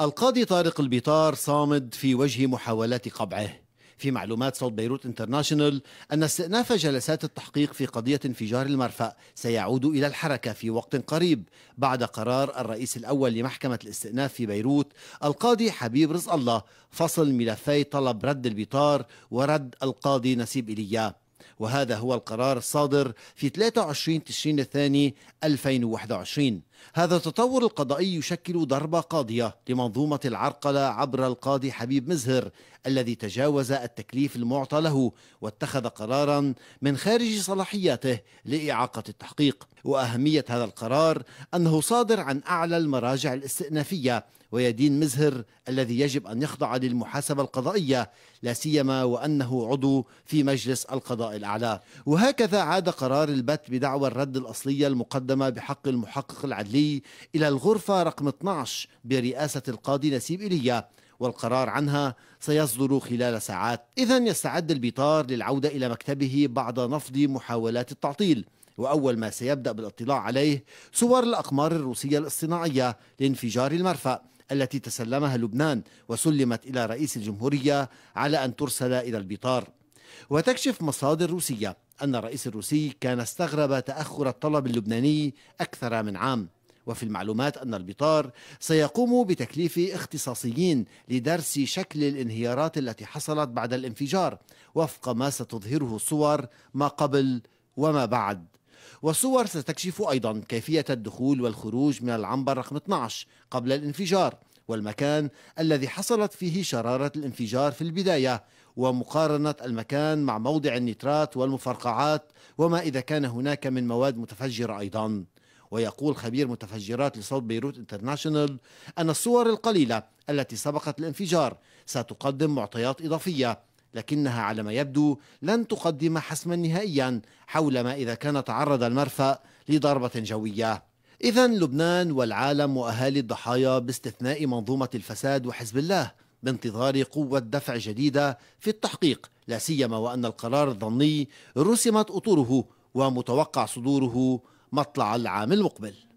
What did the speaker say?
القاضي طارق البيطار صامد في وجه محاولات قبعه في معلومات صوت بيروت انترناشونال أن استئناف جلسات التحقيق في قضية انفجار المرفأ سيعود إلى الحركة في وقت قريب بعد قرار الرئيس الأول لمحكمة الاستئناف في بيروت القاضي حبيب رزق الله فصل ملفي طلب رد البيطار ورد القاضي نسيب إليا وهذا هو القرار الصادر في 23 تشرين الثاني 2021 هذا التطور القضائي يشكل ضربة قاضية لمنظومة العرقلة عبر القاضي حبيب مزهر الذي تجاوز التكليف المعطى له واتخذ قرارا من خارج صلاحياته لإعاقة التحقيق وأهمية هذا القرار أنه صادر عن أعلى المراجع الاستئنافية ويدين مزهر الذي يجب أن يخضع للمحاسبة القضائية لا سيما وأنه عضو في مجلس القضاء الأعلى وهكذا عاد قرار البت بدعوى الرد الأصلية المقدمة بحق المحقق العدل العدلي إلى الغرفة رقم 12 برئاسة القاضي نسيب إيليا والقرار عنها سيصدر خلال ساعات إذا يستعد البيطار للعودة إلى مكتبه بعد نفض محاولات التعطيل وأول ما سيبدأ بالاطلاع عليه صور الأقمار الروسية الاصطناعية لانفجار المرفأ التي تسلمها لبنان وسلمت إلى رئيس الجمهورية على أن ترسل إلى البيطار وتكشف مصادر روسية أن الرئيس الروسي كان استغرب تأخر الطلب اللبناني أكثر من عام وفي المعلومات أن البطار سيقوم بتكليف اختصاصيين لدرس شكل الانهيارات التي حصلت بعد الانفجار وفق ما ستظهره الصور ما قبل وما بعد والصور ستكشف أيضا كيفية الدخول والخروج من العنبر رقم 12 قبل الانفجار والمكان الذي حصلت فيه شرارة الانفجار في البداية ومقارنة المكان مع موضع النترات والمفرقعات وما إذا كان هناك من مواد متفجرة أيضا ويقول خبير متفجرات لصوت بيروت انترناشونال أن الصور القليلة التي سبقت الانفجار ستقدم معطيات إضافية لكنها على ما يبدو لن تقدم حسما نهائيا حول ما إذا كان تعرض المرفأ لضربة جوية إذا لبنان والعالم وأهالي الضحايا باستثناء منظومة الفساد وحزب الله بانتظار قوة دفع جديدة في التحقيق لا سيما وأن القرار الظني رسمت أطوره ومتوقع صدوره مطلع العام المقبل